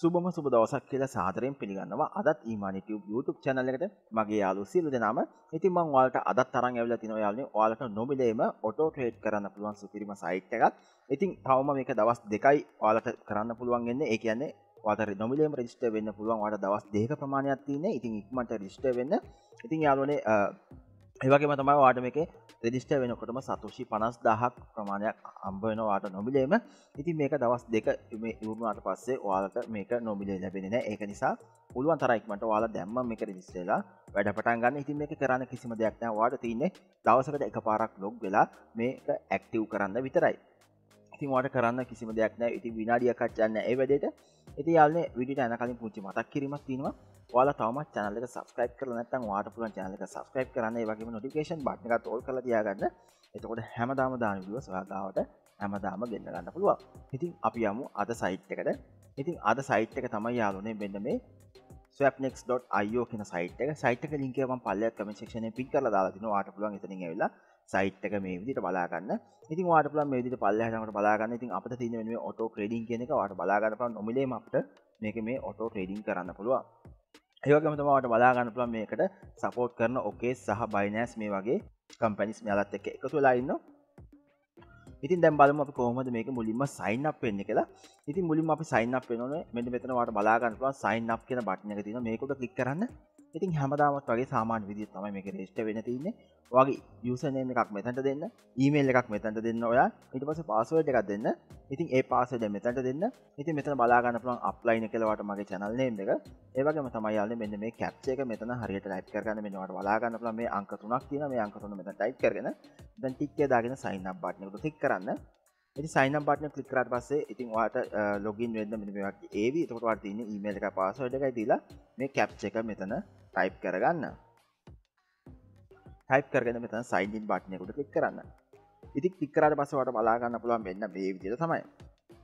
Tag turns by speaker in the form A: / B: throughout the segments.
A: සුබම සුබ දවසක් කියලා සාදරයෙන් පිළිගන්නවා අදත් ඊමානි ටියුබ් YouTube channel එකට මගේ යාළුවෝ සියලු දෙනාම ඉතින් මම ඔයාලට අදත් තරම් ඇවිල්ලා තිනවා යාළුවනේ ඔයාලට නොමිලේම ඔටෝ ට්‍රේඩ් කරන්න පුළුවන් සුපිරිම සයිට් එකක් ඉතින් තවම මේක දවස් දෙකයි ඔයාලට කරන්න පුළුවන් වෙන්නේ ඒ කියන්නේ ඔයාලට නොමිලේම රෙජිස්ටර් වෙන්න පුළුවන් ඔයාලට දවස් දෙකක ප්‍රමාණයක් තියෙනවා ඉතින් ඉක්මනට රෙජිස්ටර් වෙන්න ඉතින් යාළුවනේ ඒවගේම තමයි වාට මේක රෙජිස්ට වෙනකොටම සතුෂි පනස් දහක් ප්‍රමාණයක් අම්බයන වාට නොමිලේම ඉති මේක දවස් දෙක මේ ඉවරුණට පස්සේ වාලට මේක නොමිලේ ලැබෙනෙන ඒක නිසා පුළුවන් තරයික්මට වාලා දැම්ම මේක රජිස්ටේලා වැඩ පටන් ගන්න ඉතින් මේක කරන්න කිසිම දෙයක් නෑ වාට තියන්නේ දවසකට එක පාරක් ලොග් වෙලා මේක ඇක්ටව් කරන්න විතරයි ඉතින් වාට කරන්න කිසිම දෙයක් නෑ ඉති විනාඩියකත් යන්න ඒ වැඩේට ඉති යාලන විඩිට ඇන කලින් පුංචි මතක් කිරීමක් තිීනවා ඔයාලා තවමත් channel එක subscribe කරලා නැත්නම් ඔයාට පුළුවන් channel එක subscribe කරන්න ඒ වගේම notification button එකත් all කරලා තියාගන්න. එතකොට හැමදාම දාන videos ඔයා ගාවට හැමදාම ගෙන්න ගන්න පුළුවන්. ඉතින් අපි යමු අද site එකට. ඉතින් අද site එක තමයි යාළුවනේ මෙන්න මේ swapnex.io කියන සයිට් එක සයිට් එක link එක මම පල්ලෙයක් comment section එකේ pin කරලා දාලා තිනවා ඔයාලට පුළුවන් එතනින් ඇවිල්ලා සයිට් එක මේ විදිහට බලා ගන්න. ඉතින් ඔයාලට පුළුවන් මේ විදිහට පල්ලෙහාට යනකොට බලා ගන්න. ඉතින් අපිට තියෙන මෙන්න මේ auto trading කියන එක ඔයාලට බලා ගන්න පුළුවන් නොමිලේම අපිට මේක මේ auto trading කරන්න පුළුවන්. ඒවගේම තමාට බලාගන්න පුළන් මේකට සපෝට් කරන ඕකේ සහ බයිනෑස් මේ වගේ කම්පැනිස් මෙයාලත් එක එකතු වෙලාඉන්න ඉතින් දැම්බලම අප කොහමද මේක මුලින්ම සයින්ක් වෙන්න කියලා ඉති මුලින් අපි සයින්ක් වෙනන මෙට මෙතනවාට බලාගන්නවා සයින්ක් කියන බට්න තින මේකොට ලික් කරන්න ඉතින් හැමදාමත් වගේ සාමාන් විදි තමයි මේක රේෂ්ට වෙන තින්නේ වගේ යසනම එකක් මෙතැට දෙන්න ඊමේල් එකක් මෙතැට දෙන්න ඔයා ඉට පස පස්සුවට එකක් දෙන්න ඉතින් ඒ පාසට මෙතැට දෙන්න ඉති මෙතන බලාගන්න පුළන් අප්ලයින කෙලවට මගේ චැනල්නේම් එක ඒවගේම තමයියාල මෙන්න මේ කැප්චේක මෙතන හරියට ලයිට් කරගන්න මෙනවට බලාගන්න පුළ මේ අංකතුනක් තින මේ අංකතුන මෙත ටයි් කරගෙන දැන් ටික්කේ දාගෙන සයින්න බාට්නකුට තික් කරන්න සයින පටන කලිකරට පස්සේ ඉතින් වාට ලොගින් වෙන්න මිනිමක් ඒවි තොටවට තින්න ඊමේල් එක පාසෝඩ එකයි දීලා මේ කැප්ච එක මෙතන ටයිප් කරගන්න ටයිප් කරගෙන මෙතන සයින්ින් බට්නයකුට කලික් කරන්න ඉති කලිකරට පසවට බලාගන්න පුළුවන් වෙන්න මේ විදිර තමයි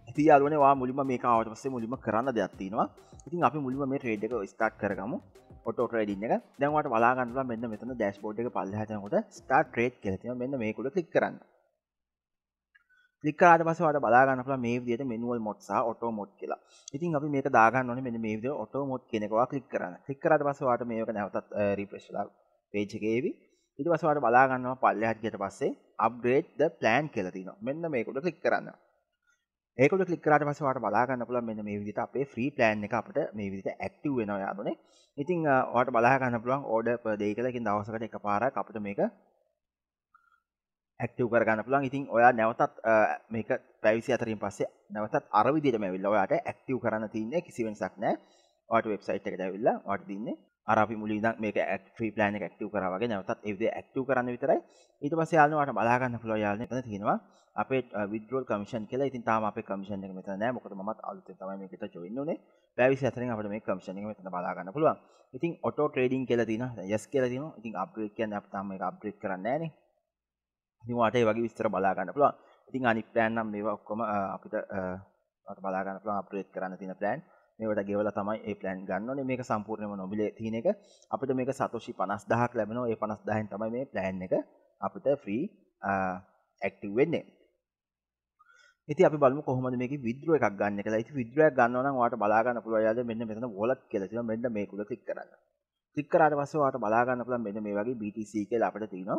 A: ඉති අලුවනවා මුලිම මේ කාවට පස්සේ මුලිම කරන්න දෙයක්තිනවා ඉතින් අපි මුලිම මේ ට්‍රේඩ් එක ස්ටාට් කරගමු ඔටෝ ට්‍රේඩින් එක දැන්වට බලාගන්නවා මෙන්න මෙතන දැස්බෝඩ් එක පල්ලහතනකොට ස්ටාට් ට්‍රේඩ් කරතින මෙන්න මේකුට කලික් කරන්න ලික්කාට පස වට බදාගන්නල මේ විදියට මෙනුවල් මොට්සා ඔටෝ මොට් කියලා ඉතින් අපි මේක දාගන්න ඕනේ මෙන්න මේ විදියට ඔටෝ මොට් කියන එකවා ක්ලික් කරන්න ක්ලික් කරාට පස්සේ වාට මේක නැවතත් රිෆ්‍රෙෂ් වෙලා page එකේ එවි ඊට පස්සේ වාට බලා ගන්නවා පල්ලෙහාට ගියට පස්සේ upgrade the plan කියලා තියෙනවා මෙන්න මේක උඩ ක්ලික් කරන්න ඒක උඩ ක්ලික් කරාට පස්සේ වාට බලා ගන්න පුළුවන් මෙන්න මේ විදියට අපේ free plan එක අපිට මේ විදියට active වෙනවා යාළුනේ ඉතින් වාට බලා ගන්න පුළුවන් order per day කියලා ඉතින් දවසකට එකපාරක් අපිට මේක ඇක්ටව් කරගන්න පුළුවන් ඉතින් ඔයා නැවතත් මේක පැවිසි අතරින් පස්සේ නැවතත් අර විදිහටම ඇවිල්ලා ඔයාට ඇක්ටිව් කරන්න තියෙන්නේ කිසි වෙනසක් නැහැ. ඔයාට වෙබ්සයිට් එකට ඇවිල්ලා ඔයාට දෙන්නේ අර අපි මුලින් ඉඳන් මේක ෆ්‍රී ප්ලෑන් එක ඇක්ටිව් කරා වගේ නැවතත් ඒ විදිහට ඇක්ටිව් කරන්න විතරයි. ඊට පස්සේ යාළුවා ඔයාට බලා ගන්න පුළුවන් යාළුවනේ එතන තියෙනවා අපේ විද්‍රෝල් කමිෂන් කියලා ඉතින් තාම අපේ කමිෂන් එක මෙතන නැහැ මොකද මමත් අලුතෙන් තමයි මේකට ජොයින් වුනේ පැවිසි අතරින් අපිට මේ කමිෂන් එක මෙතන බලා ගන්න පුළුවන් ඉතින් ඔටෝ ට්‍රේඩින් කියලා තියෙනවා යස් කියලා තියෙනවා ඉතින් අප්ග්‍රේඩ් කියන්නේ අපි තාම මේක අප්ග්‍රේඩ් කරන්නේ නැහනේ ඉතින් ඔයාලට ඒ වගේ විස්තර බලා ගන්න පුළුවන්. ඉතින් අනිත් ප්ලෑන් නම් මේවා ඔක්කොම අපිට ඔයාලට බලා ගන්න පුළුවන් අප්ඩේට් කරන්න තියෙන ප්ලෑන්. මේවට ගෙවලා තමයි ඒ ප්ලෑන් ගන්න ඕනේ. මේක සම්පූර්ණයෙන්ම නොබිලේ තියෙන එක. අපිට මේක සතෝෂි 50000ක් ලැබෙනවා. ඒ 50000න් තමයි මේ ප්ලෑන් එක අපිට ෆ්‍රී ඇක්ටිව් වෙන්නේ. ඉතින් අපි බලමු කොහොමද මේකේ විද්‍රෝ එකක් ගන්න කියලා. ඉතින් විද්‍රෝයක් ගන්නවා නම් ඔයාලට බලා ගන්න පුළුවන් යාළුවෝ මෙන්න මෙතන wallet කියලා තියෙනවා. මෙන්න මේක උඩ ක්ලික් කරන්න. ක්ලික්කරට පස්සවාට බලාගන්න පුළන් මෙන්න මේ වගේ BTC කියලා අපිට තියෙනවා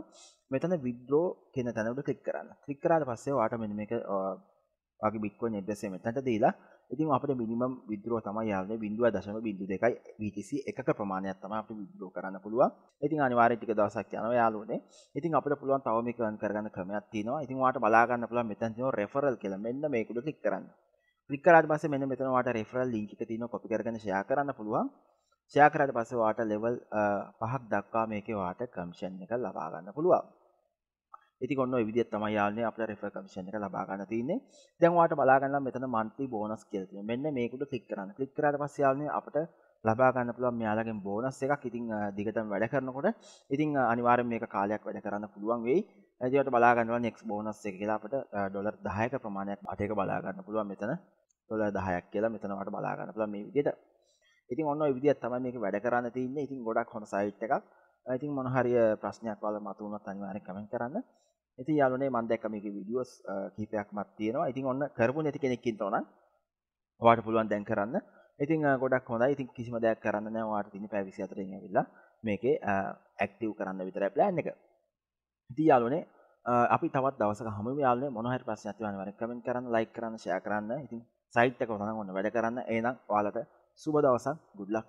A: මෙතන විද්‍රෝ කියන තැනට ක්ලික් කරන්න ක්ලික් කරාට පස්සේ ඔයාලට මෙන්න මේක වගේ Bitcoin address එක මෙතනට දීලා ඉතින් අපිට minimum withdraw තමයි යන්නේ 0.02යි BTC එකක ප්‍රමාණයක් තමයි අපිට withdraw කරන්න පුළුවන්. ඉතින් අනිවාර්යයෙන් ටික දවසක් යනවා යාළුවනේ. ඉතින් අපිට පුළුවන් තව මේක run කරගන්න ක්‍රමයක් තියෙනවා. ඉතින් ඔයාලට බලා ගන්න පුළුවන් මෙතන තියෙනවා referral කියලා. මෙන්න මේක උඩ ක්ලික් කරන්න. ක්ලික් කරාට පස්සේ මෙන්න මෙතන ඔයාලට referral link එක තියෙනවා copy කරගෙන share කරන්න පුළුවන්. ෂෙයා කරාට පස්සේ වාට ලෙවල් 5ක් දක්වා මේකේ වාට කමිෂන් එක ලබා ගන්න පුළුවන්. ඉතින් ඔන්න ඔය විදිහට තමයි යාළුවනේ අපිට රෙෆර් කමිෂන් එක ලබා ගන්න තියෙන්නේ. දැන් වාට බලා ගන්නම් මෙතන monthly bonus කියලා තියෙනවා. මෙන්න මේකට ක්ලික් කරන්න. ක්ලික් කරාට පස්සේ යාළුවනේ අපිට ලබා ගන්න පුළුවන් මෙයාලගෙන් බෝනස් එකක්. ඉතින් දිගටම වැඩ කරනකොට ඉතින් අනිවාර්යෙන් මේක කාලයක් වැඩ කරන්න පුළුවන් වෙයි. ඒකට බලා ගන්නවා next bonus එක කියලා අපිට ඩොලර් 10ක ප්‍රමාණයක් අටයක බලා ගන්න පුළුවන් මෙතන. ඩොලර් 10ක් කියලා මෙතන වාට බලා ගන්න පුළුවන් මේ විදිහට. ඉතින් ඔන්න ඔය විදිහට තමයි මේක වැඩ කරන්න තියෙන්නේ. ඉතින් ගොඩක් හොඳ සයිට් එකක්. ඉතින් මොන හරි ප්‍රශ්නයක් ඔයාලා මතු වුණොත් අනිවාර්යෙන් කමෙන්ට් කරන්න. ඉතින් යාළුවනේ මම දැක්ක මේකේ වීඩියෝස් කීපයක්මත් තියෙනවා. ඉතින් ඔන්න කරපු නැති කෙනෙක් ඉන්නවා නම් ඔයාට පුළුවන් දැන් කරන්න. ඉතින් ගොඩක් හොඳයි. ඉතින් කිසිම දෙයක් කරන්න නැහැ. ඔයාට තියෙන පැය 24න් ඇවිල්ලා මේකේ ඇක්ටිව් කරන්න විතරයි plan එක. ඉතින් යාළුවනේ අපි තවත් දවසක හමු වෙමු යාළුවනේ මොන හරි ප්‍රශ්නයක් තියෙනවා නම් කමෙන්ට් කරන්න, ලයික් කරන්න, ෂෙයා කරන්න. ඉතින් සයිට් එක හොඳනම් ඔන්න වැඩ කරන්න. එහෙනම් ඔයාලට සුබ දවසක් ගුඩ්ලක්